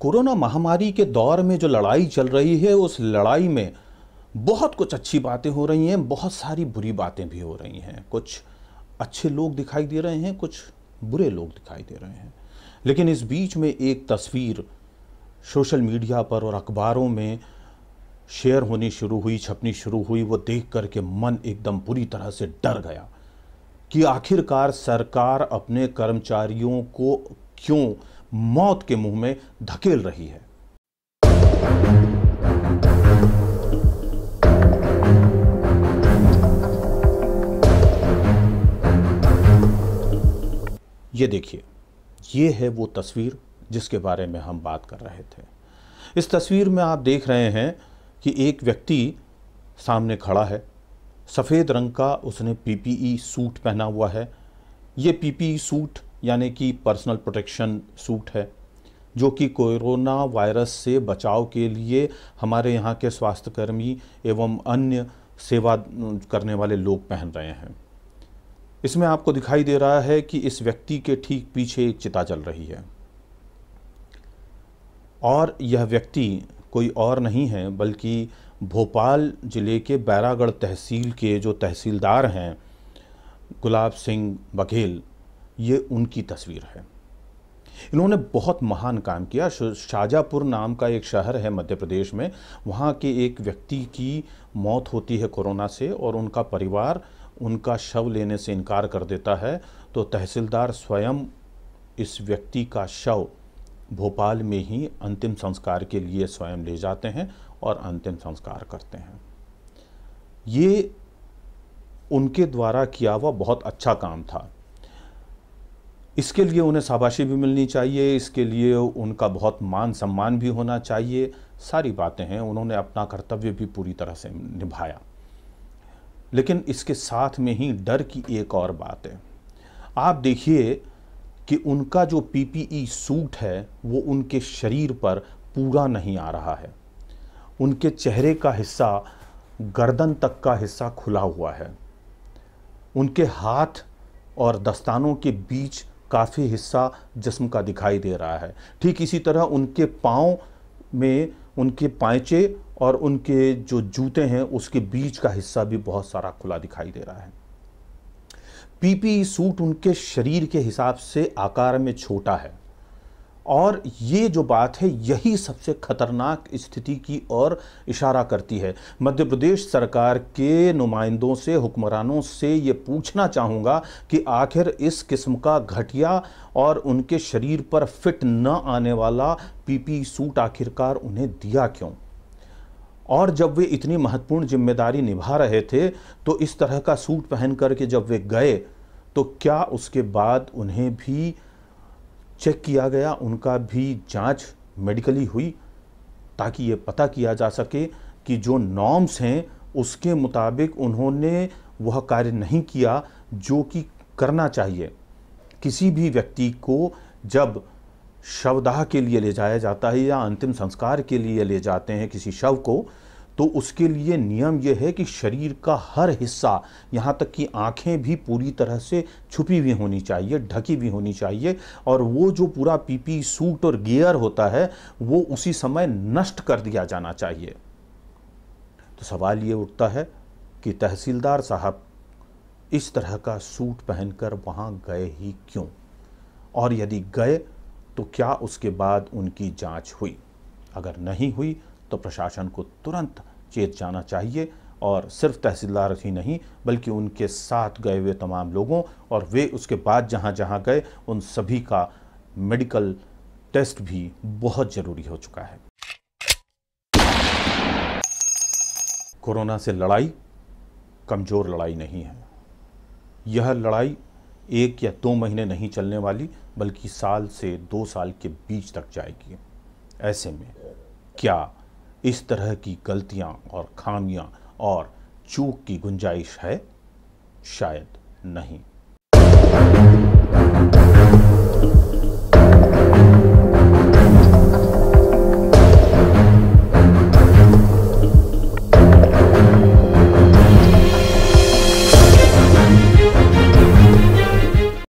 corona महामारी के दौर में जो लड़ाई चल रही है उस लड़ाई में बहुत कुछ अच्छी बातें हो रही हैं बहुत सारी बुरी बातें भी हो रही हैं कुछ अच्छे लोग दिखाई दे रहे हैं कुछ बुरे लोग दिखाई दे रहे हैं लेकिन इस बीच में एक तस्वीर सोशल मीडिया पर और अखबारों में शेयर होनी शुरू हुई छपनी शुरू हुई वो देख कर के मन एकदम बुरी तरह से डर गया कि आखिरकार सरकार अपने कर्मचारियों को क्यों मौत के मुंह में धकेल रही है ये देखिए ये है वो तस्वीर जिसके बारे में हम बात कर रहे थे इस तस्वीर में आप देख रहे हैं कि एक व्यक्ति सामने खड़ा है सफ़ेद रंग का उसने पीपीई सूट पहना हुआ है ये पीपीई सूट यानी कि पर्सनल प्रोटेक्शन सूट है जो कि कोरोना वायरस से बचाव के लिए हमारे यहाँ के स्वास्थ्यकर्मी एवं अन्य सेवा करने वाले लोग पहन रहे हैं इसमें आपको दिखाई दे रहा है कि इस व्यक्ति के ठीक पीछे एक चिता चल रही है और यह व्यक्ति कोई और नहीं है बल्कि भोपाल ज़िले के बैरागढ़ तहसील के जो तहसीलदार हैं गुलाब सिंह बघेल ये उनकी तस्वीर है इन्होंने बहुत महान काम किया शाजापुर नाम का एक शहर है मध्य प्रदेश में वहाँ के एक व्यक्ति की मौत होती है कोरोना से और उनका परिवार उनका शव लेने से इनकार कर देता है तो तहसीलदार स्वयं इस व्यक्ति का शव भोपाल में ही अंतिम संस्कार के लिए स्वयं ले जाते हैं और अंतिम संस्कार करते हैं ये उनके द्वारा किया हुआ बहुत अच्छा काम था इसके लिए उन्हें शाबाशी भी मिलनी चाहिए इसके लिए उनका बहुत मान सम्मान भी होना चाहिए सारी बातें हैं उन्होंने अपना कर्तव्य भी पूरी तरह से निभाया लेकिन इसके साथ में ही डर की एक और बात है आप देखिए कि उनका जो पीपीई सूट है वो उनके शरीर पर पूरा नहीं आ रहा है उनके चेहरे का हिस्सा गर्दन तक का हिस्सा खुला हुआ है उनके हाथ और दस्तानों के बीच काफ़ी हिस्सा जिस्म का दिखाई दे रहा है ठीक इसी तरह उनके पाँव में उनके पैंचे और उनके जो जूते हैं उसके बीच का हिस्सा भी बहुत सारा खुला दिखाई दे रहा है पीपी सूट उनके शरीर के हिसाब से आकार में छोटा है और ये जो बात है यही सबसे खतरनाक स्थिति की ओर इशारा करती है मध्य प्रदेश सरकार के नुमाइंदों से हुक्मरानों से ये पूछना चाहूँगा कि आखिर इस किस्म का घटिया और उनके शरीर पर फिट न आने वाला पीपी सूट आखिरकार उन्हें दिया क्यों और जब वे इतनी महत्वपूर्ण जिम्मेदारी निभा रहे थे तो इस तरह का सूट पहन करके जब वे गए तो क्या उसके बाद उन्हें भी चेक किया गया उनका भी जांच मेडिकली हुई ताकि ये पता किया जा सके कि जो नॉर्म्स हैं उसके मुताबिक उन्होंने वह कार्य नहीं किया जो कि करना चाहिए किसी भी व्यक्ति को जब शवदाह के लिए ले जाया जाता है या अंतिम संस्कार के लिए ले जाते हैं किसी शव को तो उसके लिए नियम यह है कि शरीर का हर हिस्सा यहाँ तक कि आँखें भी पूरी तरह से छुपी हुई होनी चाहिए ढकी हुई होनी चाहिए और वो जो पूरा पीपी सूट और गियर होता है वो उसी समय नष्ट कर दिया जाना चाहिए तो सवाल ये उठता है कि तहसीलदार साहब इस तरह का सूट पहनकर वहाँ गए ही क्यों और यदि गए तो क्या उसके बाद उनकी जांच हुई अगर नहीं हुई तो प्रशासन को तुरंत चेत जाना चाहिए और सिर्फ तहसीलदार ही नहीं बल्कि उनके साथ गए हुए तमाम लोगों और वे उसके बाद जहाँ जहाँ गए उन सभी का मेडिकल टेस्ट भी बहुत ज़रूरी हो चुका है कोरोना से लड़ाई कमज़ोर लड़ाई नहीं है यह लड़ाई एक या दो महीने नहीं चलने वाली बल्कि साल से दो साल के बीच तक जाएगी ऐसे में क्या इस तरह की गलतियां और खामियां और चूक की गुंजाइश है शायद नहीं